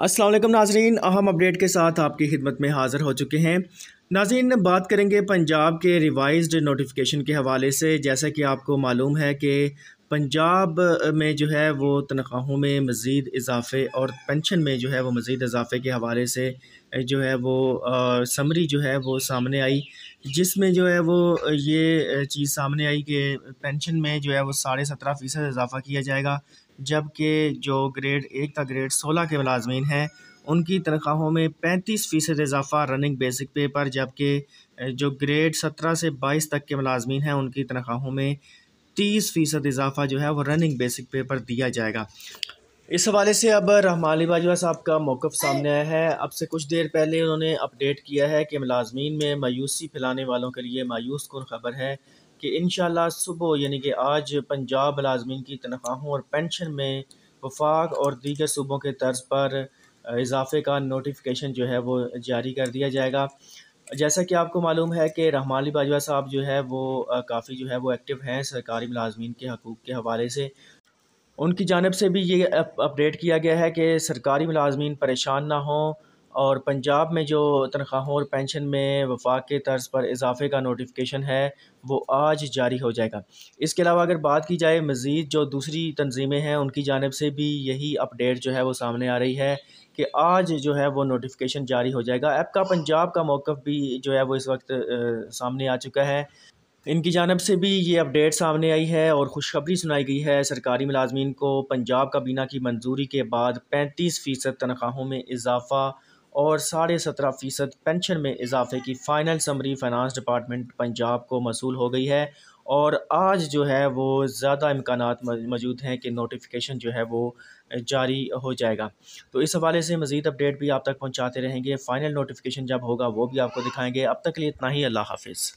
असलम नाजरीन अहम अपडेट के साथ आपकी खिदमत में हाज़िर हो चुके हैं नाजीन बात करेंगे पंजाब के रिवाइज्ड नोटिफिकेशन के हवाले से जैसा कि आपको मालूम है कि पंजाब में जो है वो तनख्वाहों में मज़ीद इजाफे और पेंशन में जो है वो मज़ीद इजाफे के हवाले से जो है वो आ, समरी जो है वो सामने आई जिसमें जो है वो ये चीज़ सामने आई कि पेंशन में जो है वो साढ़े सत्रह फ़ीसद इजाफ़ा किया जाएगा जबकि जो ग्रेड एक का ग्रेड सोलह के मुलाजमीन हैं उनकी तनख्वाहों में पैंतीस फ़ीसद इजाफा रनिंग बेसिक पे पर जबकि जो ग्रेड सत्रह से बाईस तक के मुलाजमीन हैं उनकी तनख्वाहों में तीस फ़ीसद इजाफा जो है वह रनिंग बेसिक पे पर दिया जाएगा इस हवाले से अब रहमान बाजवा साहब का मौक़ सामने आया है अब से कुछ देर पहले उन्होंने अपडेट किया है कि मुलाजमीन में मायूसी फैलाने वालों के लिए मायूस कन खबर है कि इन सुबह यानी कि आज पंजाब मुलाजमीन की तनख्वाहों और पेंशन में वफाक और दीगर सूबों के तर्ज पर इजाफे का नोटिफिकेशन जो है वो जारी कर दिया जाएगा जैसा कि आपको मालूम है कि रहमानी बाजवा साहब जो है वो काफ़ी जो है वो एक्टिव हैं सरकारी मलाजमीन के हकूक़ के हवाले से उनकी जानब से भी ये अपडेट किया गया है कि सरकारी मलाजमीन परेशान ना हों और पंजाब में जो तनख्वाहों और पेंशन में वफाक के तर्ज पर इजाफे का नोटिफिकेशन है वो आज जारी हो जाएगा इसके अलावा अगर बात की जाए मज़ीद जो दूसरी तनजीमें हैं उनकी जानब से भी यही अपडेट जो है वो सामने आ रही है कि आज जो है वो नोटिफिकेशन जारी हो जाएगा ऐप का पंजाब का मौक़ भी जो है वो इस वक्त आ, सामने आ चुका है इनकी जानब से भी ये अपडेट सामने आई है और खुशखबरी सुनाई गई है सरकारी मुलाजमीन को पंजाब काबीना की मंजूरी के बाद पैंतीस फ़ीसद तनख्वाहों में इजाफ़ा और साढ़े सत्रह फ़ीसद पेंशन में इजाफे की final summary finance department Punjab को मसूल हो गई है और आज जो है वो ज़्यादा इम्कान मौजूद हैं कि नोटिफिकेशन जो है वो जारी हो जाएगा तो इस हवाले से मज़ीद अपडेट भी आप तक पहुँचाते रहेंगे फ़ाइनल नोटिफिकेशन जब होगा वो भी आपको दिखाएँगे अब तक के लिए इतना ही अल्लाह हाफ